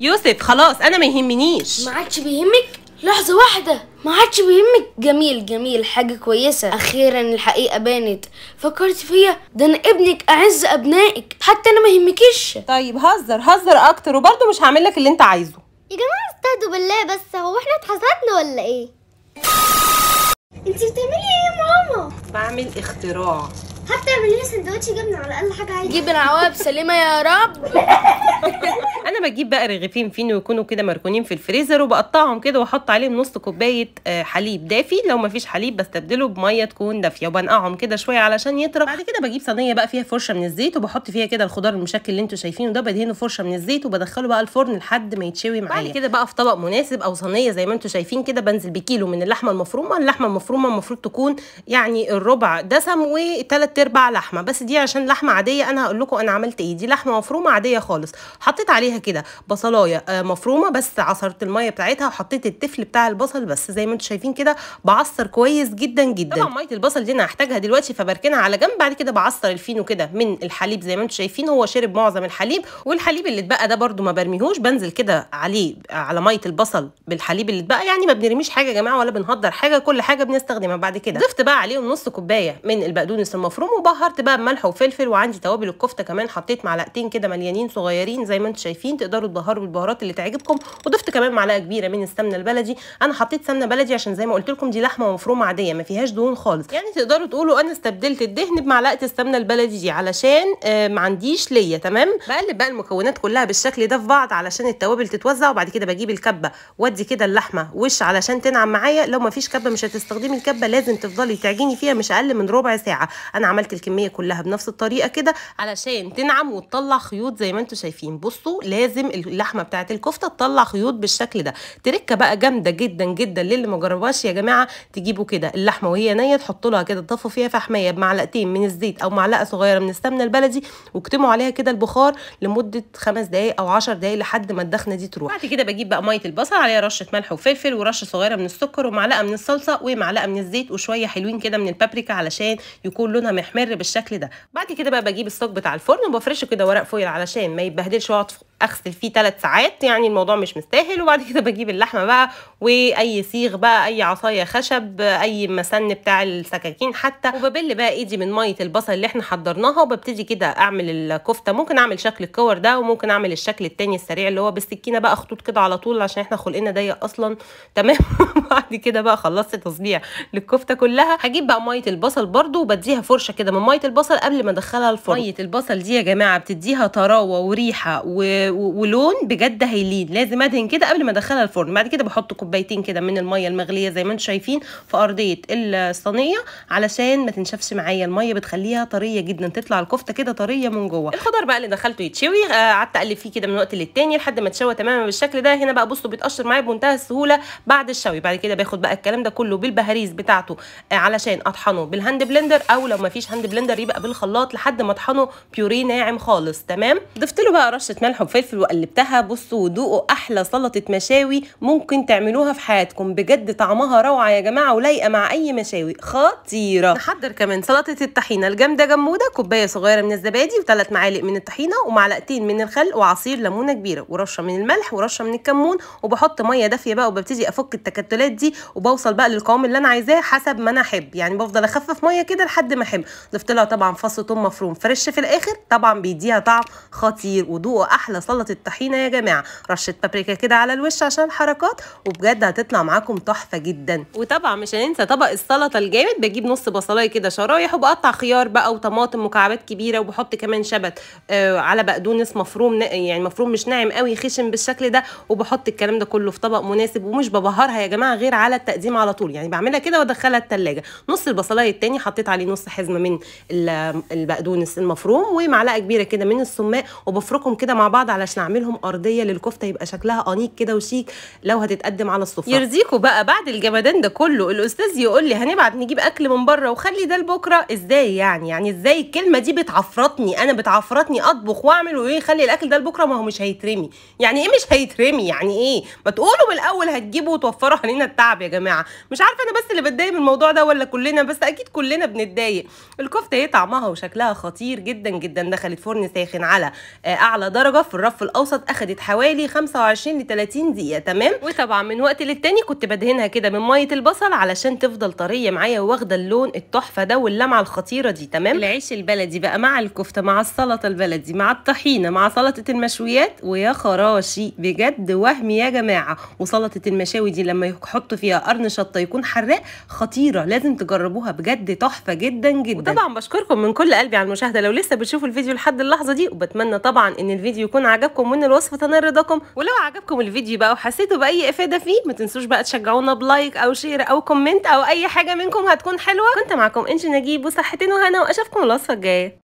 يوسف خلاص انا ما يهمنيش ما عادش بيهمك لحظة واحدة ما عادش بيهمك جميل جميل حاجة كويسة أخيرا الحقيقة بانت فكرت فيا ده أنا ابنك أعز أبنائك حتى أنا ما يهمكيش طيب هزر هزر أكتر وبرده مش هعمل لك اللي أنت عايزه يا جماعة استهدوا بالله بس هو احنا اتحسدنا ولا إيه؟ أنت بتعملي إيه يا ماما؟ بعمل اختراع حتى اعمل لنا سندوتش جبنه على الاقل حاجه عايزه جيب العواب سليمه يا رب انا بجيب بقى رغيفين فينو يكونوا كده مركونين في الفريزر وبقطعهم كده واحط عليهم نص كوبايه آه، حليب دافي لو مفيش حليب بستبدله بميه تكون دافيه وبنقعهم كده شويه علشان يطرى بعد كده بجيب صينيه بقى فيها فرشه من الزيت وبحط فيها كده الخضار المشكل اللي انتم شايفينه ده بدهنه فرشه من الزيت وبدخله بقى الفرن لحد ما يتشوي معايا بعد كده بقى في طبق مناسب او صينيه زي ما انتم شايفين كده بنزل بكيلو من اللحمه المفرومه اللحمه المفرومه المفروض تكون يعني الربع دسم وثلاث ثلاث ارباع لحمه بس دي عشان لحمه عاديه انا هقول لكم انا عملت ايه دي لحمه مفرومه عاديه خالص حطيت عليها كده بصلايه آه، مفرومه بس عصرت الميه بتاعتها وحطيت التفل بتاع البصل بس زي ما انتم شايفين كده بعصر كويس جدا جدا طبعا ميه البصل دي انا هحتاجها دلوقتي فبركنها على جنب بعد كده بعصر الفينو كده من الحليب زي ما انتم شايفين هو شرب معظم الحليب والحليب اللي اتبقى ده برده ما برميهوش بنزل كده عليه على ميه البصل بالحليب اللي اتبقى يعني ما بنرميش حاجه يا جماعه ولا بنهدر حاجه كل حاجه بنستخدمها بعد كده ضفت بقى عليهم نص كوبايه من البقدونس المفروم وبهرت بقى بملح وفلفل وعندي توابل الكفته كمان حطيت معلقتين كده مليانين صغيرين زي ما انتم شايفين تقدروا تبهروا بالبهارات اللي تعجبكم وضفت كمان معلقه كبيره من السمنه البلدي انا حطيت سمنه بلدي عشان زي ما قلت لكم دي لحمه مفرومه عاديه ما فيهاش دهون خالص يعني تقدروا تقولوا انا استبدلت الدهن بمعلقه السمنه البلدي دي علشان آه، ما عنديش ليا تمام بقلب بقى المكونات كلها بالشكل ده في بعض علشان التوابل تتوزع وبعد كده بجيب الكبه وادي كده اللحمه وش علشان تنعم معايا لو ما فيش كبه مش هتستخدمي الكبه لازم تفضلي تعجني فيها مش اقل من ربع ساعه انا عملت الكميه كلها بنفس الطريقه كده علشان تنعم وتطلع خيوط زي ما انتم شايفين بصوا لازم اللحمه بتاعه الكفته تطلع خيوط بالشكل ده تركه بقى جامده جدا جدا للي ما جربهاش يا جماعه تجيبوا كده اللحمه وهي نيه تحطوا لها كده تضفوا فيها فحميه بمعلقتين من الزيت او معلقه صغيره من السمنه البلدي واكتموا عليها كده البخار لمده خمس دقائق او 10 دقائق لحد ما الدخنه دي تروح بعد كده بجيب بقى ميه البصل عليها رشه ملح وفلفل ورشه صغيره من السكر ومعلقه من الصلصه ومعلقه من الزيت وشويه حلوين كده من البابريكا علشان يكون لونها بيحمر بالشكل ده بعد كده بقى بجيب الصاج بتاع الفرن وبفرشه كده ورق فويل علشان ما يتبهدلش واقعد اغسل فيه ثلاث ساعات يعني الموضوع مش مستاهل وبعد كده بجيب اللحمه بقى واي صيغ بقى اي عصايه خشب اي مسن بتاع السكاكين حتى وببل بقى ايدي من ميه البصل اللي احنا حضرناها وببتدي كده اعمل الكفته ممكن اعمل شكل الكور ده وممكن اعمل الشكل الثاني السريع اللي هو بالسكينه بقى خطوط كده على طول عشان احنا خلقنا ضيق اصلا تمام بعد كده بقى خلصت تصبيع للكفته كلها هجيب بقى ميه البصل برده وبديها فرشه كده من ميه البصل قبل ما ادخلها الفرن ميه البصل دي يا جماعه بتديها طراوه وريحه و... ولون بجد هيلين لازم ادهن كده قبل ما ادخلها الفرن بعد كده بحط كوبايتين كده من الميه المغليه زي ما انتم شايفين في ارضيه الصينيه علشان ما تنشفش معايا الميه بتخليها طريه جدا تطلع الكفته كده طريه من جوه الخضار بقى اللي دخلته يتشوي آه، قعدت اقلب فيه كده من وقت للتاني لحد ما اتشوى تماما بالشكل ده هنا بقى بصوا بيتقشر معايا بمنتهى السهوله بعد الشوي بعد كده باخد بقى الكلام ده كله بالبهاريز بتاعته آه، علشان اطحنه بالهاند بلندر او لو ما فيش هاند بلندر يبقى بالخلاط لحد ما اطحنه بيوريه ناعم خالص تمام ضفت له بقى رشه ملح وفلفل الفلفل وقلبتها بصوا ودوقوا احلى سلطه مشاوي ممكن تعملوها في حياتكم بجد طعمها روعه يا جماعه ولايقه مع اي مشاوي خطيره نحضر كمان سلطه الطحينه الجامده جموده كوبايه صغيره من الزبادي وثلاث معالق من الطحينه ومعلقتين من الخل وعصير ليمونه كبيره ورشه من الملح ورشه من الكمون وبحط ميه دافيه بقى وببتدي افك التكتلات دي وبوصل بقى للقوام اللي انا عايزاه حسب ما انا احب يعني بفضل اخفف ميه كده لحد ما احب ضفت لها طبعا فص ثوم مفروم فريش في الاخر طبعا بيديها طعم خطير ودوقوا احلى سلطه الطحينه يا جماعه رشه بابريكا كده على الوش عشان الحركات وبجد هتطلع معاكم تحفه جدا وطبعا مش هننسى طبق السلطه الجامد بجيب نص بصلايه كده شرايح وبقطع خيار بقى وطماطم مكعبات كبيره وبحط كمان شبت آه على بقدونس مفروم يعني مفروم مش ناعم قوي خشن بالشكل ده وبحط الكلام ده كله في طبق مناسب ومش ببهرها يا جماعه غير على التقديم على طول يعني بعملها كده وادخلها التلاجة نص البصلايه الثاني حطيت عليه نص حزمه من البقدونس المفروم ومعلقه كبيره كده من السماق وبفركهم كده مع بعض علشان اعملهم ارضيه للكفته يبقى شكلها انيق كده وشيك لو هتتقدم على السفره يرضيكوا بقى بعد الجمدان ده كله الاستاذ يقول لي هنبعت نجيب اكل من بره وخلي ده لبكره ازاي يعني يعني ازاي الكلمه دي بتعفرتني انا بتعفرتني اطبخ واعمل وايه خلي الاكل ده لبكره ما هو مش هيترمي يعني ايه مش هيترمي يعني ايه ما تقولوا من الاول هتجيبوا وتوفروا علينا التعب يا جماعه مش عارفه انا بس اللي بتضايق من الموضوع ده ولا كلنا بس اكيد كلنا بنتضايق الكفته هي طعمها وشكلها خطير جدا جدا دخلت فرن ساخن على آه، اعلى درجه في الرف الاوسط اخدت حوالي 25 ل 30 دقيقه تمام وطبعا من وقت للتاني كنت بدهنها كده من ميه البصل علشان تفضل طريه معايا واخده اللون التحفه ده واللمعه الخطيره دي تمام العيش البلدي بقى مع الكفته مع السلطه البلدي مع الطحينه مع سلطه المشويات ويا خراشي بجد وهم يا جماعه وسلطه المشاوي دي لما يحطوا فيها قرن شطه يكون حراق خطيره لازم تجربوها بجد تحفه جدا جدا وطبعا بشكركم من كل قلبي على المشاهده لو لسه بتشوفوا الفيديو لحد اللحظه دي وبتمنى طبعا ان الفيديو يكون عجبكم من الوصفه تنال رضاكم ولو عجبكم الفيديو بقى وحسيتوا باي افاده فيه ما تنسوش بقى تشجعونا بلايك او شير او كومنت او اي حاجه منكم هتكون حلوه كنت معاكم انجي نجيب وصحتين وهنا واشوفكم الوصفه الجايه